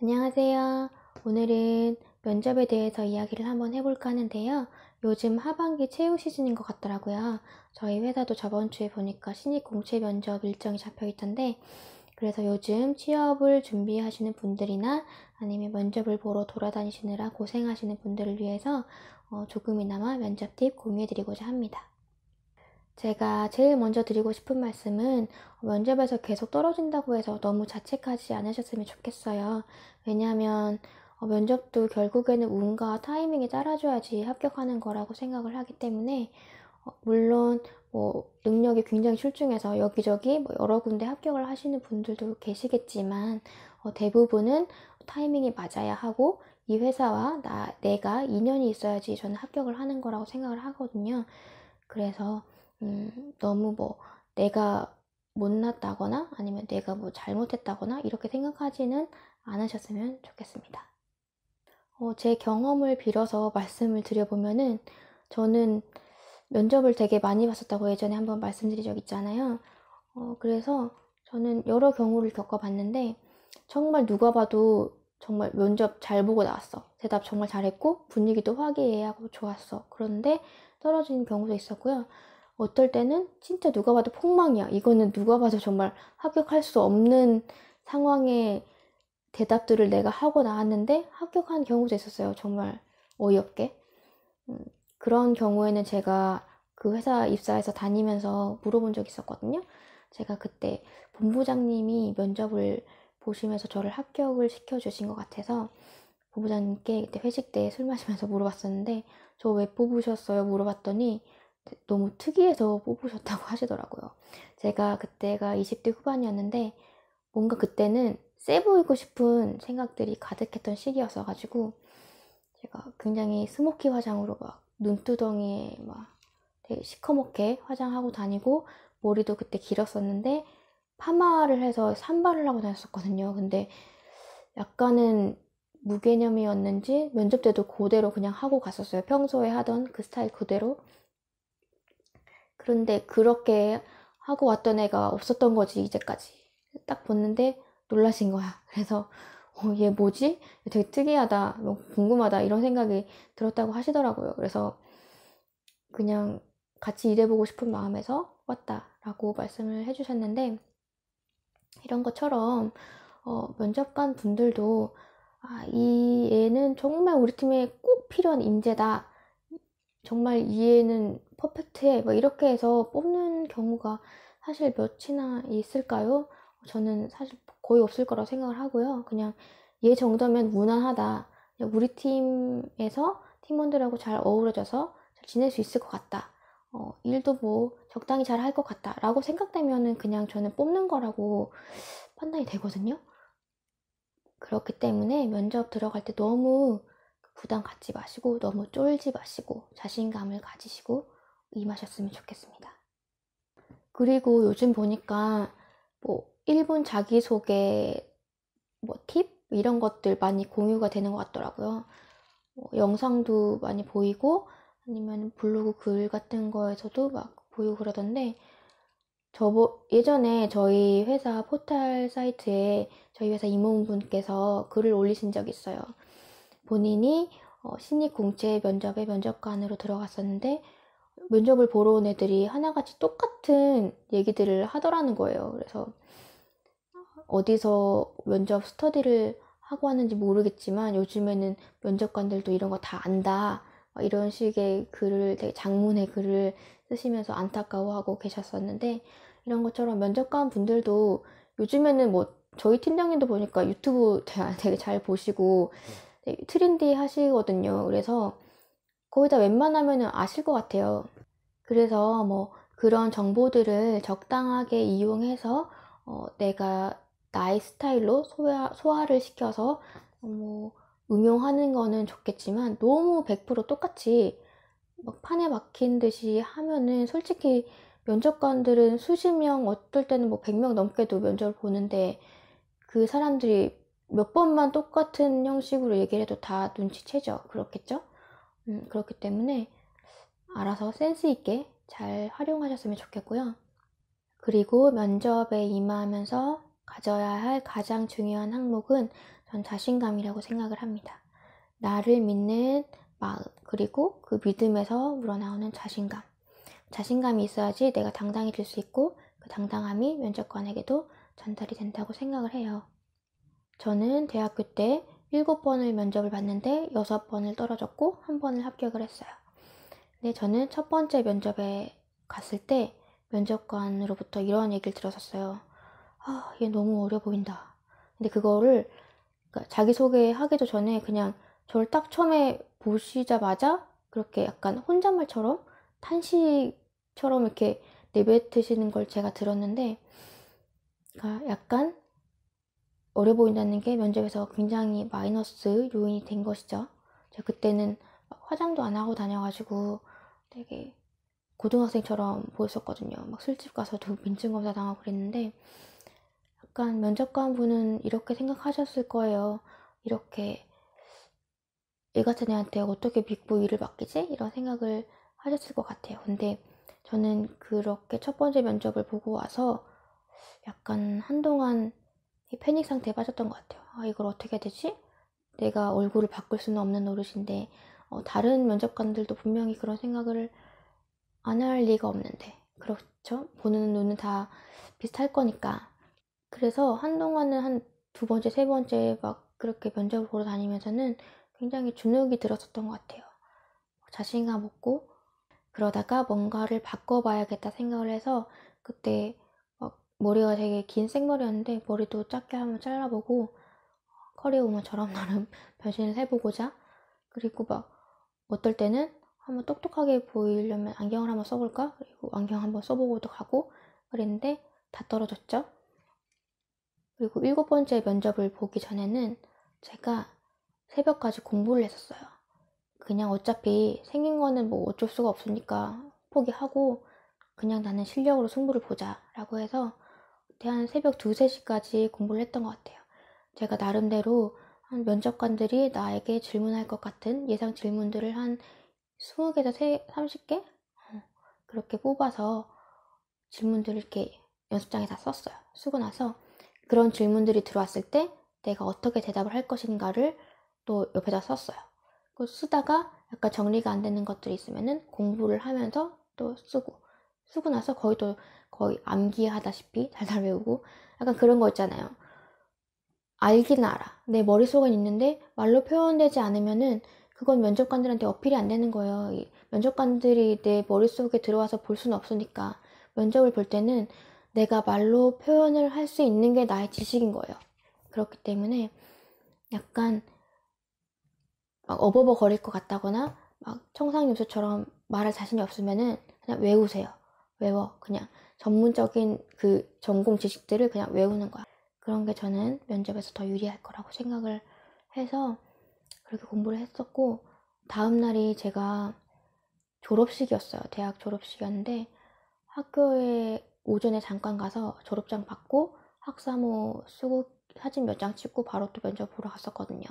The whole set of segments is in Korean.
안녕하세요. 오늘은 면접에 대해서 이야기를 한번 해볼까 하는데요. 요즘 하반기 채용 시즌인 것 같더라고요. 저희 회사도 저번 주에 보니까 신입 공채 면접 일정이 잡혀 있던데, 그래서 요즘 취업을 준비하시는 분들이나 아니면 면접을 보러 돌아다니시느라 고생하시는 분들을 위해서 어, 조금이나마 면접 팁 공유해드리고자 합니다. 제가 제일 먼저 드리고 싶은 말씀은 면접에서 계속 떨어진다고 해서 너무 자책하지 않으셨으면 좋겠어요. 왜냐하면 어, 면접도 결국에는 운과 타이밍에 따라줘야지 합격하는 거라고 생각을 하기 때문에 어, 물론 뭐 능력이 굉장히 출중해서 여기저기 뭐 여러 군데 합격을 하시는 분들도 계시겠지만 어, 대부분은 타이밍이 맞아야 하고 이 회사와 나 내가 인연이 있어야지 저는 합격을 하는 거라고 생각을 하거든요. 그래서 음, 너무 뭐 내가 못났다거나 아니면 내가 뭐 잘못했다거나 이렇게 생각하지는 않으셨으면 좋겠습니다. 어, 제 경험을 빌어서 말씀을 드려보면은 저는 면접을 되게 많이 봤었다고 예전에 한번 말씀드린 적 있잖아요. 어, 그래서 저는 여러 경우를 겪어봤는데 정말 누가 봐도 정말 면접 잘 보고 나왔어. 대답 정말 잘했고 분위기도 화기애애하고 좋았어. 그런데 떨어진 경우도 있었고요. 어떨 때는 진짜 누가 봐도 폭망이야. 이거는 누가 봐도 정말 합격할 수 없는 상황의 대답들을 내가 하고 나왔는데 합격한 경우도 있었어요. 정말 어이없게. 음, 그런 경우에는 제가 그 회사 입사해서 다니면서 물어본 적이 있었거든요. 제가 그때 본부장님이 면접을 보시면서 저를 합격을 시켜주신 것 같아서 본부장님께 그때 회식 때 술 마시면서 물어봤었는데 저 왜 뽑으셨어요? 물어봤더니 너무 특이해서 뽑으셨다고 하시더라고요. 제가 그때가 20대 후반이었는데 뭔가 그때는 세 보이고 싶은 생각들이 가득했던 시기였어가지고 제가 굉장히 스모키 화장으로 막 눈두덩이에 막 되게 시커멓게 화장하고 다니고 머리도 그때 길었었는데 파마를 해서 산발을 하고 다녔었거든요. 근데 약간은 무개념이었는지 면접 때도 그대로 그냥 하고 갔었어요. 평소에 하던 그 스타일 그대로. 그런데 그렇게 하고 왔던 애가 없었던 거지 이제까지 딱 봤는데 놀라신 거야 그래서 어, 얘 뭐지? 되게 특이하다 뭐 궁금하다 이런 생각이 들었다고 하시더라고요 그래서 그냥 같이 일해보고 싶은 마음에서 왔다라고 말씀을 해주셨는데 이런 것처럼 어, 면접관 분들도 아, 이애는 정말 우리 팀에 꼭 필요한 인재다 정말 이해는 퍼펙트해. 막 이렇게 해서 뽑는 경우가 사실 몇이나 있을까요? 저는 사실 거의 없을 거라 생각을 하고요. 그냥 얘 정도면 무난하다. 우리 팀에서 팀원들하고 잘 어우러져서 잘 지낼 수 있을 것 같다. 어, 일도 뭐 적당히 잘 할 것 같다. 라고 생각되면은 그냥 저는 뽑는 거라고 판단이 되거든요. 그렇기 때문에 면접 들어갈 때 너무 부담 갖지 마시고 너무 쫄지 마시고 자신감을 가지시고 임하셨으면 좋겠습니다. 그리고 요즘 보니까 뭐 일본 자기소개 뭐팁 이런 것들 많이 공유가 되는 것 같더라고요. 뭐 영상도 많이 보이고 아니면 블로그 글 같은 거에서도 막 보이고 그러던데 저 예전에 저희 회사 포탈 사이트에 저희 회사 임원분께서 글을 올리신 적이 있어요. 본인이 어, 신입 공채 면접에 면접관으로 들어갔었는데 면접을 보러 온 애들이 하나같이 똑같은 얘기들을 하더라는 거예요. 그래서 어디서 면접 스터디를 하고 하는지 모르겠지만 요즘에는 면접관들도 이런 거 다 안다. 이런 식의 글을 되게 장문의 글을 쓰시면서 안타까워하고 계셨었는데 이런 것처럼 면접관 분들도 요즘에는 뭐 저희 팀장님도 보니까 유튜브 되게 잘 보시고 네. 트렌디하시거든요. 그래서 거의 다 웬만하면 아실 것 같아요. 그래서 뭐 그런 정보들을 적당하게 이용해서 어, 내가 나의 스타일로 소화, 소화를 시켜서 어, 뭐 응용하는 거는 좋겠지만 너무 100% 똑같이 막 판에 박힌 듯이 하면은 솔직히 면접관들은 수십 명 어떨 때는 뭐 100명 넘게도 면접을 보는데 그 사람들이 몇 번만 똑같은 형식으로 얘기를 해도 다 눈치채죠. 그렇겠죠? 음, 그렇기 때문에 알아서 센스 있게 잘 활용하셨으면 좋겠고요. 그리고 면접에 임하면서 가져야 할 가장 중요한 항목은 전 자신감이라고 생각을 합니다. 나를 믿는 마음, 그리고 그 믿음에서 우러나오는 자신감. 자신감이 있어야지 내가 당당해질 수 있고 그 당당함이 면접관에게도 전달이 된다고 생각을 해요. 저는 대학교 때 7번을 면접을 봤는데 6번을 떨어졌고 1번을 합격을 했어요. 근데 저는 첫 번째 면접에 갔을 때 면접관으로부터 이러한 얘기를 들었었어요. 아, 얘 너무 어려 보인다. 근데 그거를 그러니까 자기소개 하기도 전에 그냥 저를 딱 처음에 보시자마자 그렇게 약간 혼잣말처럼 탄식처럼 이렇게 내뱉으시는 걸 제가 들었는데 그러니까 약간 어려 보인다는 게 면접에서 굉장히 마이너스 요인이 된 것이죠. 제가 그때는 화장도 안 하고 다녀가지고 되게 고등학생처럼 보였었거든요. 막 술집 가서도 민증 검사 당하고 그랬는데 약간 면접관 분은 이렇게 생각하셨을 거예요. 이렇게 얘 같은 애한테 어떻게 빅고 일을 맡기지? 이런 생각을 하셨을 것 같아요. 근데 저는 그렇게 첫 번째 면접을 보고 와서 약간 한동안 패닉 상태에 빠졌던 것 같아요. 아, 이걸 어떻게 해야 되지? 내가 얼굴을 바꿀 수는 없는 노릇인데 어, 다른 면접관들도 분명히 그런 생각을 안 할 리가 없는데 그렇죠? 보는 눈은 다 비슷할 거니까 그래서 한동안은 한 두 번째, 세 번째 막 그렇게 면접을 보러 다니면서는 굉장히 주눅이 들었었던 것 같아요. 뭐 자신감 없고 그러다가 뭔가를 바꿔봐야겠다 생각을 해서 그때 머리가 되게 긴 생머리였는데 머리도 짧게 한번 잘라보고 커리우먼처럼 어 나름 변신을 해보고자 그리고 막 어떨 때는 한번 똑똑하게 보이려면 안경을 한번 써볼까? 그리고 안경 한번 써보고도 가고 그랬는데 다 떨어졌죠. 그리고 일곱 번째 면접을 보기 전에는 제가 새벽까지 공부를 했었어요. 그냥 어차피 생긴 거는 뭐 어쩔 수가 없으니까 포기하고 그냥 나는 실력으로 승부를 보자 라고 해서 대한 새벽 2, 3시까지 공부를 했던 것 같아요. 제가 나름대로 한 면접관들이 나에게 질문할 것 같은 예상 질문들을 한 20개에서 30개? 어, 그렇게 뽑아서 질문들을 이렇게 연습장에 다 썼어요. 쓰고 나서 그런 질문들이 들어왔을 때 내가 어떻게 대답을 할 것인가를 또 옆에다 썼어요. 그 쓰다가 약간 정리가 안 되는 것들이 있으면은 공부를 하면서 또 쓰고 쓰고 나서 거의 또 거의 암기하다시피 달달 외우고 약간 그런 거 있잖아요. 알긴 알아. 내머릿속은 있는데 말로 표현되지 않으면은 그건 면접관들한테 어필이 안 되는 거예요. 면접관들이 내 머릿속에 들어와서 볼 수는 없으니까 면접을 볼 때는 내가 말로 표현을 할 수 있는 게 나의 지식인 거예요. 그렇기 때문에 약간 막 어버버 거릴 것 같다거나 막 청상유수처럼 말할 자신이 없으면은 그냥 외우세요. 외워. 그냥 전문적인 그 전공 지식들을 그냥 외우는 거야. 그런 게 저는 면접에서 더 유리할 거라고 생각을 해서 그렇게 공부를 했었고, 다음 날이 제가 졸업식이었어요. 대학 졸업식이었는데 학교에 오전에 잠깐 가서 졸업장 받고 학사모 쓰고 사진 몇 장 찍고 바로 또 면접 보러 갔었거든요.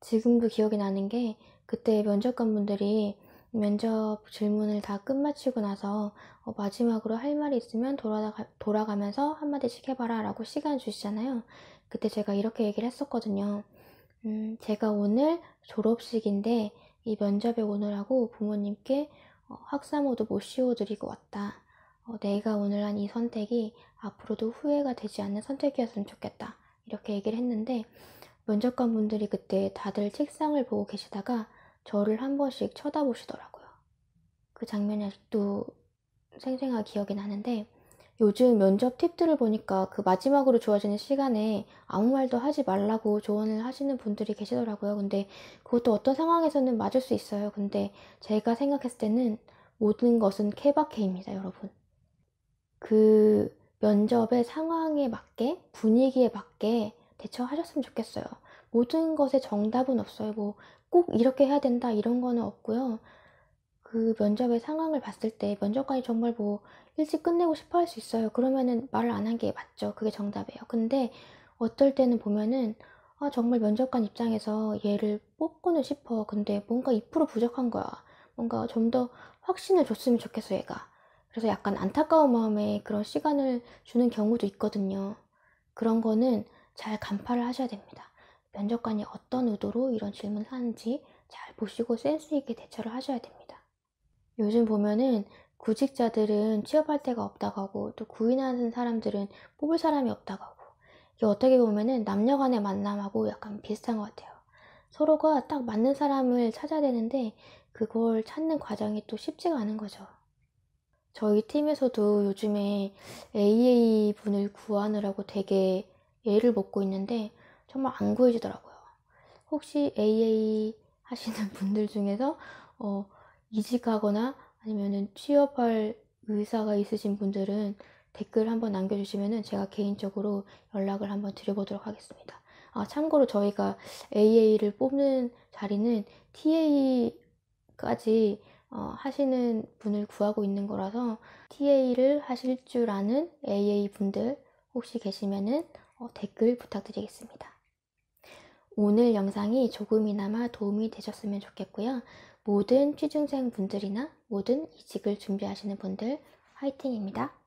지금도 기억이 나는 게 그때 면접관분들이 면접 질문을 다 끝마치고 나서 어, 마지막으로 할 말이 있으면 돌아가, 돌아가면서 한마디씩 해봐라 라고 시간 주시잖아요. 그때 제가 이렇게 얘기를 했었거든요. 음, 제가 오늘 졸업식인데 이 면접에 오느라고 부모님께 어, 학사모도 못 씌워드리고 왔다. 어, 내가 오늘 한 이 선택이 앞으로도 후회가 되지 않는 선택이었으면 좋겠다. 이렇게 얘기를 했는데 면접관 분들이 그때 다들 책상을 보고 계시다가 저를 한 번씩 쳐다보시더라고요. 그 장면이 아직도 생생하게 기억이 나는데 요즘 면접 팁들을 보니까 그 마지막으로 주어지는 시간에 아무 말도 하지 말라고 조언을 하시는 분들이 계시더라고요. 근데 그것도 어떤 상황에서는 맞을 수 있어요. 근데 제가 생각했을 때는 모든 것은 케바케입니다, 여러분. 그 면접의 상황에 맞게, 분위기에 맞게 대처하셨으면 좋겠어요. 모든 것에 정답은 없어요. 뭐꼭 이렇게 해야 된다 이런 거는 없고요. 그 면접의 상황을 봤을 때 면접관이 정말 뭐 일찍 끝내고 싶어 할 수 있어요. 그러면은 말을 안 한 게 맞죠. 그게 정답이에요. 근데 어떨 때는 보면은 아, 정말 면접관 입장에서 얘를 뽑고는 싶어. 근데 뭔가 2% 부족한 거야. 뭔가 좀 더 확신을 줬으면 좋겠어, 얘가. 그래서 약간 안타까운 마음에 그런 시간을 주는 경우도 있거든요. 그런 거는 잘 간파를 하셔야 됩니다. 면접관이 어떤 의도로 이런 질문을 하는지 잘 보시고 센스 있게 대처를 하셔야 됩니다. 요즘 보면은 구직자들은 취업할 데가 없다고 하고 또 구인하는 사람들은 뽑을 사람이 없다고 하고 이게 어떻게 보면은 남녀 간의 만남하고 약간 비슷한 것 같아요. 서로가 딱 맞는 사람을 찾아야 되는데 그걸 찾는 과정이 또 쉽지가 않은 거죠. 저희 팀에서도 요즘에 AA 분을 구하느라고 되게 애를 먹고 있는데 정말 안 구해지더라고요. 혹시 AA 하시는 분들 중에서 어, 이직하거나 아니면은 취업할 의사가 있으신 분들은 댓글 한번 남겨주시면은 제가 개인적으로 연락을 한번 드려보도록 하겠습니다. 아, 참고로 저희가 AA를 뽑는 자리는 TA까지 어, 하시는 분을 구하고 있는 거라서 TA를 하실 줄 아는 AA 분들 혹시 계시면은 어, 댓글 부탁드리겠습니다. 오늘 영상이 조금이나마 도움이 되셨으면 좋겠고요. 모든 취중생 분들이나 모든 이직을 준비하시는 분들 화이팅입니다.